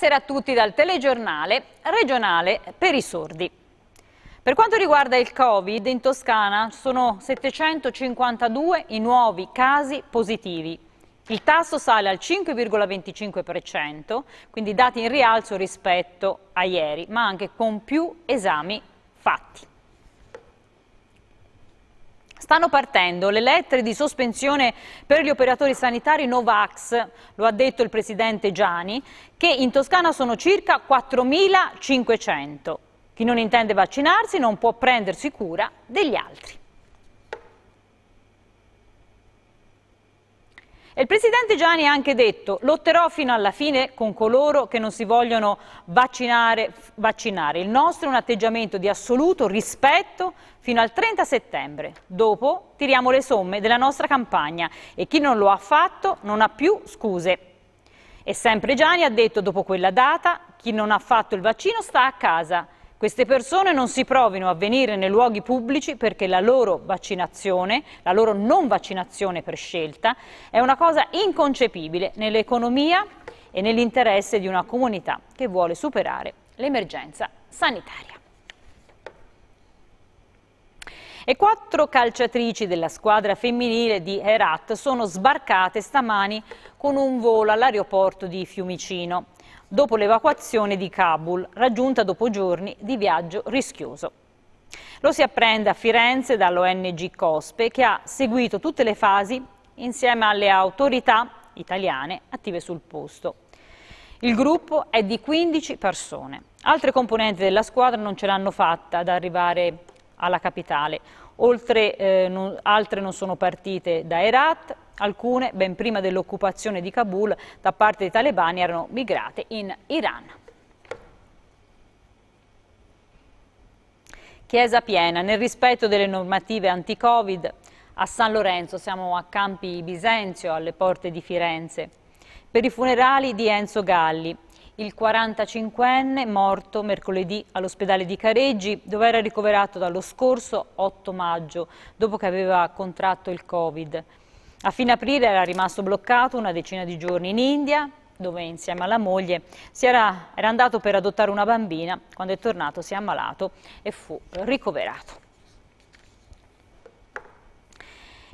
Buonasera a tutti dal telegiornale regionale per i sordi. Per quanto riguarda il Covid, in Toscana sono 752 i nuovi casi positivi. Il tasso sale al 5,25%, quindi dati in rialzo rispetto a ieri, ma anche con più esami fatti. Stanno partendo le lettere di sospensione per gli operatori sanitari Novax, lo ha detto il presidente Gianni, che in Toscana sono circa 4.500. Chi non intende vaccinarsi non può prendersi cura degli altri. E il presidente Gianni ha anche detto lotterò fino alla fine con coloro che non si vogliono vaccinare. vaccinare. Il nostro è un atteggiamento di assoluto rispetto fino al 30 settembre. Dopo tiriamo le somme della nostra campagna e chi non lo ha fatto non ha più scuse. E sempre Gianni ha detto dopo quella data chi non ha fatto il vaccino sta a casa. Queste persone non si provino a venire nei luoghi pubblici perché la loro vaccinazione, la loro non vaccinazione per scelta, è una cosa inconcepibile nell'economia e nell'interesse di una comunità che vuole superare l'emergenza sanitaria. E quattro calciatrici della squadra femminile di Herat sono sbarcate stamani con un volo all'aeroporto di Fiumicino, dopo l'evacuazione di Kabul, raggiunta dopo giorni di viaggio rischioso. Lo si apprende a Firenze dall'ONG Cospe, che ha seguito tutte le fasi insieme alle autorità italiane attive sul posto. Il gruppo è di 15 persone. Altre componenti della squadra non ce l'hanno fatta ad arrivare alla capitale. Oltre, eh, non, altre non sono partite da Herat, alcune ben prima dell'occupazione di Kabul da parte dei talebani erano migrate in Iran. Chiesa piena, nel rispetto delle normative anti-Covid, a San Lorenzo, siamo a Campi Bisenzio, alle porte di Firenze, per i funerali di Enzo Galli il 45enne morto mercoledì all'ospedale di Careggi, dove era ricoverato dallo scorso 8 maggio, dopo che aveva contratto il Covid. A fine aprile era rimasto bloccato una decina di giorni in India, dove insieme alla moglie era, era andato per adottare una bambina. Quando è tornato si è ammalato e fu ricoverato.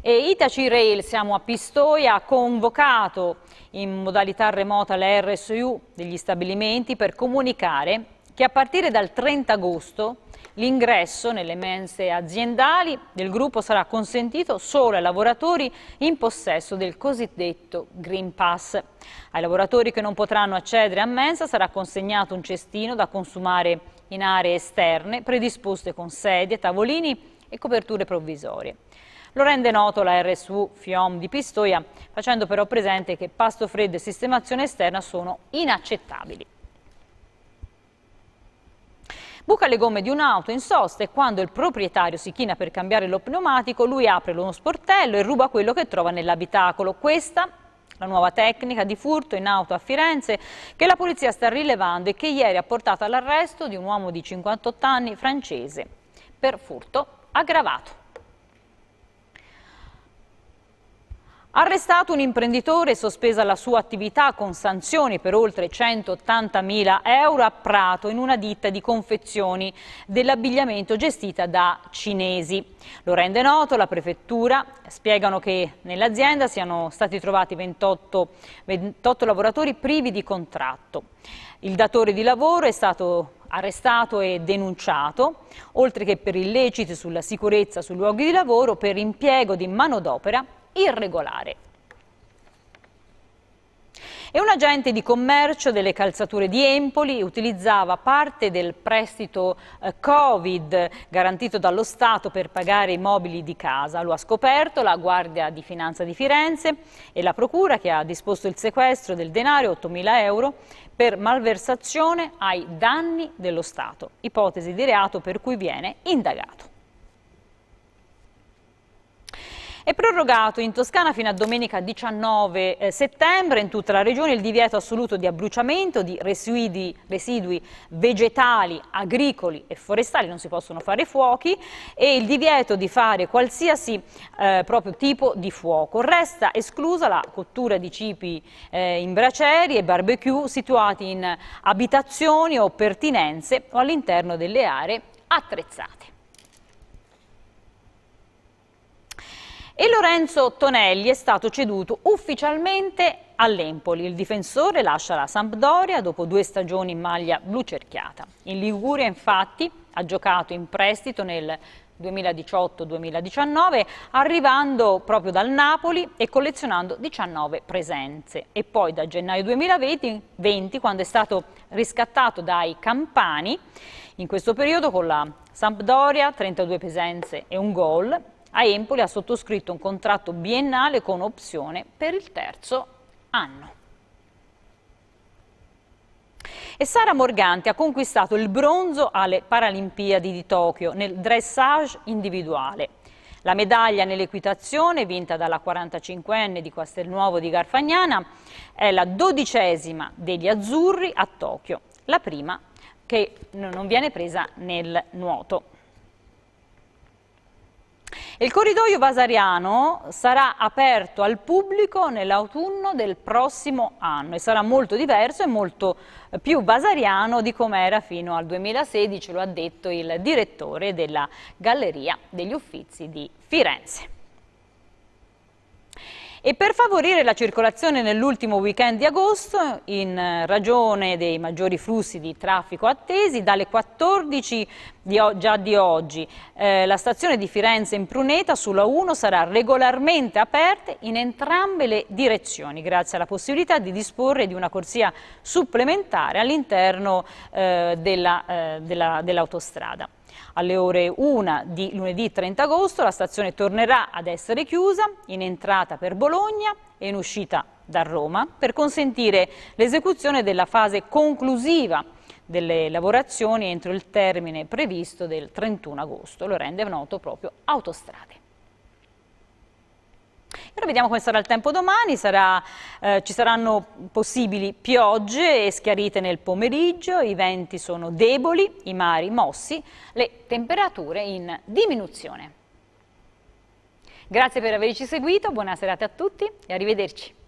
E Itaci Rail, siamo a Pistoia, ha convocato in modalità remota le RSU degli stabilimenti per comunicare che a partire dal 30 agosto l'ingresso nelle mense aziendali del gruppo sarà consentito solo ai lavoratori in possesso del cosiddetto Green Pass. Ai lavoratori che non potranno accedere a mensa sarà consegnato un cestino da consumare in aree esterne predisposte con sedie, tavolini e coperture provvisorie. Lo rende noto la RSU FIOM di Pistoia, facendo però presente che pasto freddo e sistemazione esterna sono inaccettabili. Buca le gomme di un'auto in sosta e quando il proprietario si china per cambiare lo pneumatico, lui apre uno sportello e ruba quello che trova nell'abitacolo. Questa la nuova tecnica di furto in auto a Firenze che la polizia sta rilevando e che ieri ha portato all'arresto di un uomo di 58 anni francese per furto aggravato. Arrestato un imprenditore, sospesa la sua attività con sanzioni per oltre 180.000 euro a Prato in una ditta di confezioni dell'abbigliamento gestita da cinesi. Lo rende noto la prefettura, spiegano che nell'azienda siano stati trovati 28, 28 lavoratori privi di contratto. Il datore di lavoro è stato arrestato e denunciato, oltre che per illeciti sulla sicurezza sui luoghi di lavoro, per impiego di manodopera irregolare. E un agente di commercio delle calzature di Empoli utilizzava parte del prestito eh, Covid garantito dallo Stato per pagare i mobili di casa. Lo ha scoperto la Guardia di Finanza di Firenze e la Procura che ha disposto il sequestro del denaro 8.000 euro per malversazione ai danni dello Stato, ipotesi di reato per cui viene indagato. È prorogato in Toscana fino a domenica 19 eh, settembre in tutta la regione il divieto assoluto di abbruciamento di residui, residui vegetali, agricoli e forestali, non si possono fare fuochi, e il divieto di fare qualsiasi eh, proprio tipo di fuoco. Resta esclusa la cottura di cibi eh, in braceri e barbecue situati in abitazioni o pertinenze o all'interno delle aree attrezzate. E Lorenzo Tonelli è stato ceduto ufficialmente all'Empoli. Il difensore lascia la Sampdoria dopo due stagioni in maglia blucerchiata. In Liguria, infatti, ha giocato in prestito nel 2018-2019, arrivando proprio dal Napoli e collezionando 19 presenze. E poi da gennaio 2020, quando è stato riscattato dai Campani, in questo periodo con la Sampdoria 32 presenze e un gol, a Empoli ha sottoscritto un contratto biennale con opzione per il terzo anno. E Sara Morganti ha conquistato il bronzo alle Paralimpiadi di Tokyo nel dressage individuale. La medaglia nell'equitazione, vinta dalla 45enne di Castelnuovo di Garfagnana, è la dodicesima degli azzurri a Tokyo, la prima che non viene presa nel nuoto. Il corridoio vasariano sarà aperto al pubblico nell'autunno del prossimo anno e sarà molto diverso e molto eh, più vasariano di come era fino al 2016, lo ha detto il direttore della Galleria degli Uffizi di Firenze. E per favorire la circolazione nell'ultimo weekend di agosto, in eh, ragione dei maggiori flussi di traffico attesi, dalle 14 di, già di oggi. Eh, la stazione di Firenze in Pruneta sulla 1 sarà regolarmente aperta in entrambe le direzioni grazie alla possibilità di disporre di una corsia supplementare all'interno eh, eh dell'autostrada. Dell alle ore 1 di lunedì 30 agosto la stazione tornerà ad essere chiusa in entrata per Bologna e in uscita da Roma per consentire l'esecuzione della fase conclusiva delle lavorazioni entro il termine previsto del 31 agosto. Lo rende noto proprio autostrade. Ora vediamo come sarà il tempo domani, sarà, eh, ci saranno possibili piogge e schiarite nel pomeriggio, i venti sono deboli, i mari mossi, le temperature in diminuzione. Grazie per averci seguito, buona serata a tutti e arrivederci.